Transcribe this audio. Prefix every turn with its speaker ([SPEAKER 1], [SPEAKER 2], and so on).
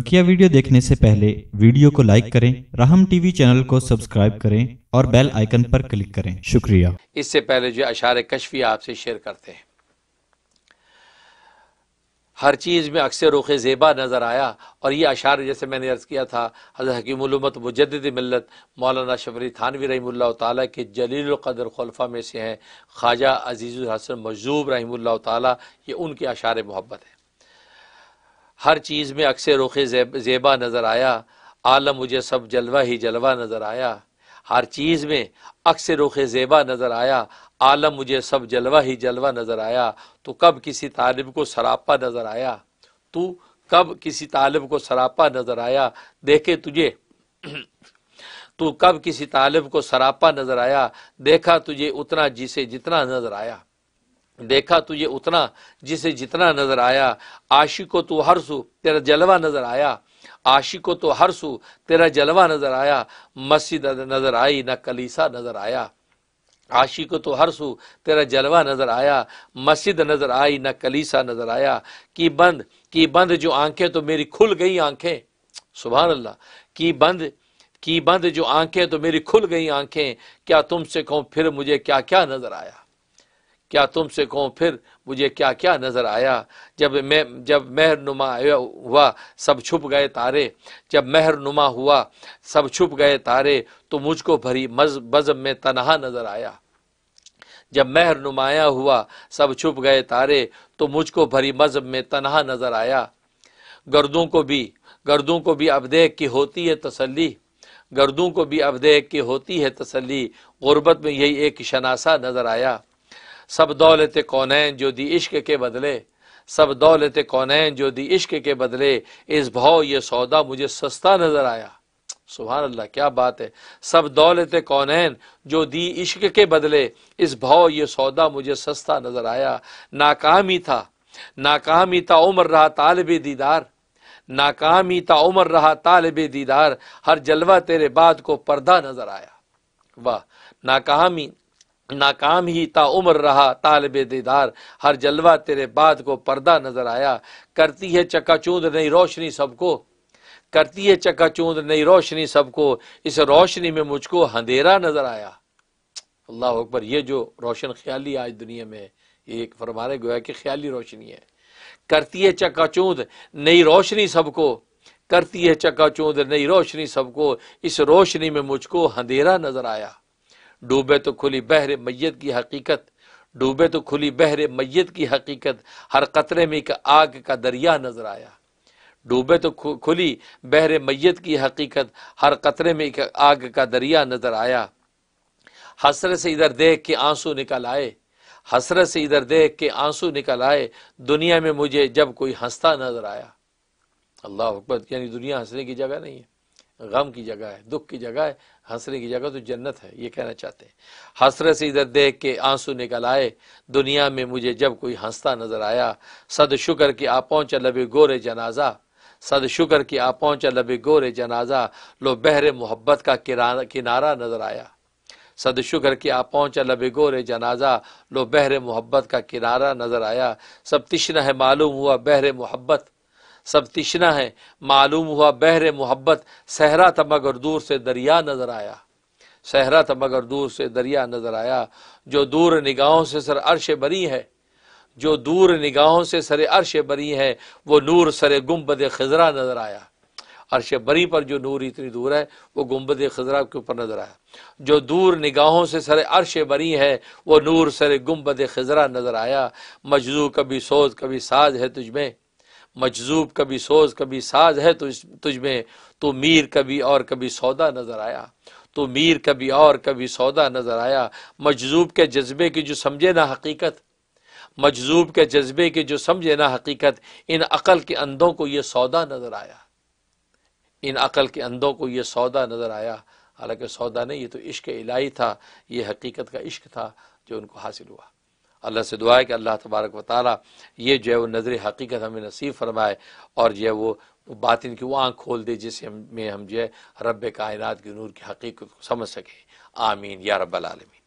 [SPEAKER 1] बकिया वीडियो देखने से पहले वीडियो को लाइक करें राहम टीवी चैनल को सब्सक्राइब करें और बेल आइकन पर क्लिक करें शुक्रिया इससे पहले जो अशार कशफी आपसे शेयर करते हैं हर चीज़ में अक्सर रुख ज़ेबा नज़र आया और ये अशार जैसे मैंने अर्ज़ किया था हज़र हकीमत मुजद मिलत मौलाना शबरी थानवी रही तलील के जलील कदर खलफा में से हैं ख्वाजा अजीज़ हसन मजूब रही ताली उनके अशार मोहब्बत है हर चीज़ में अक्सर रुख जेबा नज़र आया आलम मुझे सब जलवा ही जलवा नज़र आया हर चीज़ में अक्से रुख जेबा नज़र आया आलम मुझे सब जलवा ही जलवा नज़र आया तो कब किसी तालिब को सरापा नज़र आया तू कब किसी तालिब को सरापा नज़र आया देखे तुझे तू कब किसी तालिब को सरापा नज़र आया देखा तुझे उतना जिसे जितना नज़र आया देखा तुझे उतना जिसे जितना नजर आया आशिको तो हर सू तेरा जलवा नजर आया आशिको तो हर सू तो तेरा जलवा नजर आया मस्जिद नजर आई ना कलीसा नजर आया आशिको तो हर सू तेरा जलवा नजर आया मस्जिद नजर आई ना कलीसा नजर आया कि बंद की बंद जो आंखें तो मेरी खुल गई आंखें सुबह अल्लाह की बंद की बंद जो आंखें तो मेरी खुल गई तो आंखें क्या तुमसे कहूँ फिर मुझे क्या क्या नजर आया क्या तुमसे कहूँ फिर मुझे क्या क्या नज़र आया जब मैं जब मेहर नुमा हुआ सब छुप गए तारे जब मेहर नुमा हुआ सब छुप गए तारे तो मुझको भरी मज बज़म में तनहा नज़र आया जब मेहर नुमाया हुआ सब छुप गए तारे तो मुझको भरी मजहब में तनहा नज़र आया गर्दों को भी गर्दों को भी अब देख की होती है तसली गर्दों को भी अब देख की होती है तसली गुर्बत में यही एक शनासा नज़र आया सब दौलत कौन जो दी इश्क के बदले सब दौलत कौन जो दी इश्क के बदले इस भाव ये सौदा मुझे सस्ता नजर आया सुबह अल्लाह क्या बात है सब दौलत कौन जो दी इश्क के बदले इस भाव ये सौदा मुझे सस्ता नजर आया नाकाम ही था नाकाम ही था उम्र रहा तालब दीदार नाकाम ही था उम्र रहा तालब दीदार हर जलवा तेरे बाद को पर्दा नजर आया वाह नाकामी नाकाम ही ता उम्र रहा तालब दीदार हर जलवा तेरे बाद को पर्दा नजर आया करती है चक्का चूंद नहीं रोशनी सबको करती है चक्का चूंद नहीं रोशनी सबको इस रोशनी में मुझको अंधेरा नजर आया अल्लाह अकबर ये जो रोशन ख्याली आज दुनिया में ये एक फरमाने गोया कि ख्याली रोशनी है करती है चूंद नई रोशनी सबको करती है चूंद नई रोशनी सबको इस रोशनी में मुझको अंधेरा नजर आया डूबे तो खुली बहर मैत की हकीकत डूबे तो खुली बहर मैत की हकीकत हर कतरे में एक आग का दरिया नजर आया डूबे तो खुली बहर मैत की हकीकत हर कतरे में एक आग का दरिया नजर आया हसरत से इधर देख के आंसू निकल आए हसरत से इधर देख के आंसू निकल आए दुनिया में मुझे जब कोई हंसता नजर आया अल्लाह अकबर यानी दुनिया हंसने की जगह नहीं है गम की जगह है दुख की जगह है हंसने की जगह तो जन्नत है ये कहना चाहते हैं हसरत से इधर देख के आंसू निकल आए दुनिया में मुझे जब कोई हंसता नजर आया सद शुक्र की आ पहुँचा लबे गोरे जनाजा सद शुक्र की आ पहुँचा लबे गोरे जनाजा लो बहरे मोहब्बत का किनारा नजर आया सद शुक्र की आ पहुँचा लबे गोरे जनाजा लो बहरे मोहब्बत का किनारा नजर आया सब तिश्न है मालूम हुआ बहरे मोहब्बत सब तिशना है मालूम हुआ बहर मोहब्बत सहरा था मगर दूर से दरिया नज़र आया सहरा था मगर दूर से दरिया नज़र आया जो दूर निगाहों से सर अरश बरी है जो दूर निगाहों से सरे अरश बरी है वो नूर सर गुम्बद खजरा नज़र आया अरश बरी पर जो नूर इतनी दूर है वो गुम्बद खजरा के ऊपर नज़र आया जो दूर निगाहों से सर अरश बरी है वो नूर सर गुम्बद खजरा नज़र आया मजजू कभी सोच कभी साज है तुझमें मजजूब कभी सोज कभी साज है तुझ तुझ में तो मीर कभी और कभी सौदा नजर आया तो मीर कभी और कभी सौदा नजर आया मजजूब के जज्बे की जो समझे ना हकीकत मजजूब के जज्बे की जो समझे ना हकीकत इन अकल के अंधों को यह सौदा नजर आया इन अकल के अंधों को यह सौदा नजर आया हालांकि सौदा नहीं ये तो इश्क इलाही था ये हकीकत का इश्क था जो उनको हासिल हुआ अल्लाह से दुआ है कि अल्लाह तबारक व ताली ये जो है वो नज़र हकीकत हमें नसीब फरमाए और जो है वो बात इनकी वो आँख खोल दे जिससे हम में हम जो है रब कायनत के नूर की हकीकत को समझ सकें आमीन या रब्बालमीन